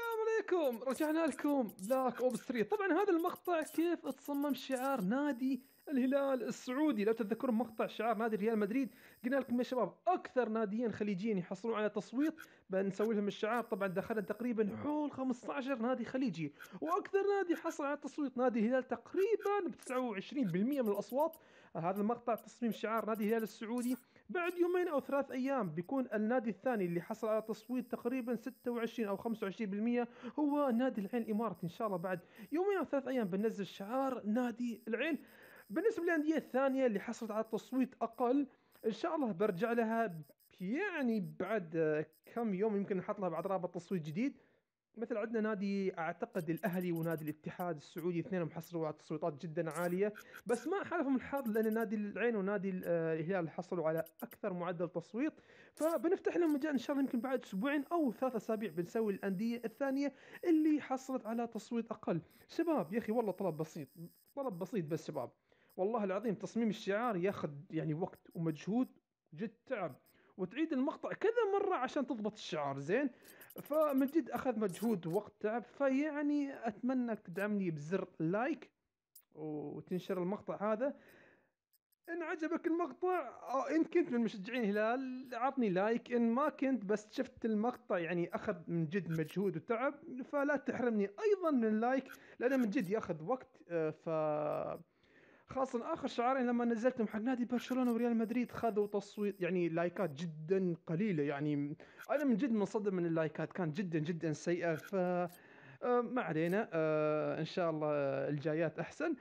السلام عليكم رجعنا لكم بلاك اوب 3 طبعا هذا المقطع كيف تصمم شعار نادي الهلال السعودي لو تتذكرون مقطع شعار نادي ريال مدريد قلنا لكم يا شباب اكثر ناديين خليجيين يحصلون على تصويت بنسوي لهم الشعار طبعا دخلنا تقريبا حول 15 نادي خليجي واكثر نادي حصل على التصويت نادي الهلال تقريبا ب 29% من الاصوات هذا المقطع تصميم شعار نادي الهلال السعودي بعد يومين أو ثلاث أيام بيكون النادي الثاني اللي حصل على تصويت تقريبا 26 أو 25% هو نادي العين الإماراتي إن شاء الله بعد يومين أو ثلاث أيام بنزل شعار نادي العين بالنسبة للأندية الثانية اللي حصلت على تصويت أقل ان شاء الله برجع لها يعني بعد كم يوم يمكن نحط لها بعد رابط تصويت جديد مثل عندنا نادي اعتقد الاهلي ونادي الاتحاد السعودي اثنينهم حصلوا على تصويتات جدا عاليه بس ما حالفهم الحظ لان نادي العين ونادي آه، الهلال حصلوا على اكثر معدل تصويت فبنفتح لهم مجال ان شاء الله يمكن بعد اسبوعين او ثلاثة اسابيع بنسوي الانديه الثانيه اللي حصلت على تصويت اقل شباب يا اخي والله طلب بسيط طلب بسيط بس شباب والله العظيم تصميم الشعار ياخذ يعني وقت ومجهود جد تعب وتعيد المقطع كذا مره عشان تضبط الشعار زين فمن جد اخذ مجهود ووقت تعب فيعني اتمنى تدعمني بزر لايك وتنشر المقطع هذا ان عجبك المقطع ان كنت من مشجعين الهلال عطني لايك ان ما كنت بس شفت المقطع يعني اخذ من جد مجهود وتعب فلا تحرمني ايضا من اللايك لانه من جد ياخذ وقت آه، ف خاصة آخر شعارين لما نزلتهم حق نادي برشلونة وريال مدريد خذوا تصويت يعني لايكات جدا قليلة يعني أنا من جد منصدم من اللايكات كانت جدا جدا سيئة ف آه، ما علينا آه، إن شاء الله الجايات أحسن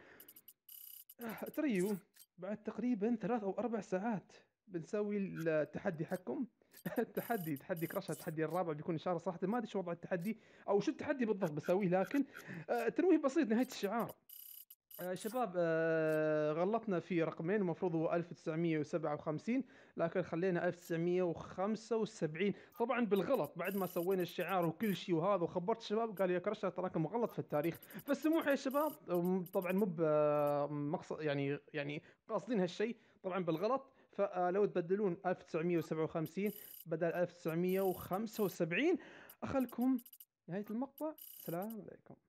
آه، تريو بعد تقريبا ثلاث أو أربع ساعات بنسوي التحدي حقكم التحدي تحدي كراش التحدي الرابع بيكون ان شاء الله صراحه ما ادري شو وضع التحدي او شو التحدي بالضبط بسويه لكن تنويه بسيط نهايه الشعار آه، شباب آه، غلطنا في رقمين المفروض هو 1957 لكن خلينا 1975 طبعا بالغلط بعد ما سوينا الشعار وكل شيء وهذا وخبرت الشباب قالوا يا كرشه تراكم غلط في التاريخ سموح يا شباب طبعا مو آه، مقصد يعني يعني قاصدين هالشيء طبعا بالغلط فلو تبدلون 1957 بدل 1975 اخلكم نهايه المقطع السلام عليكم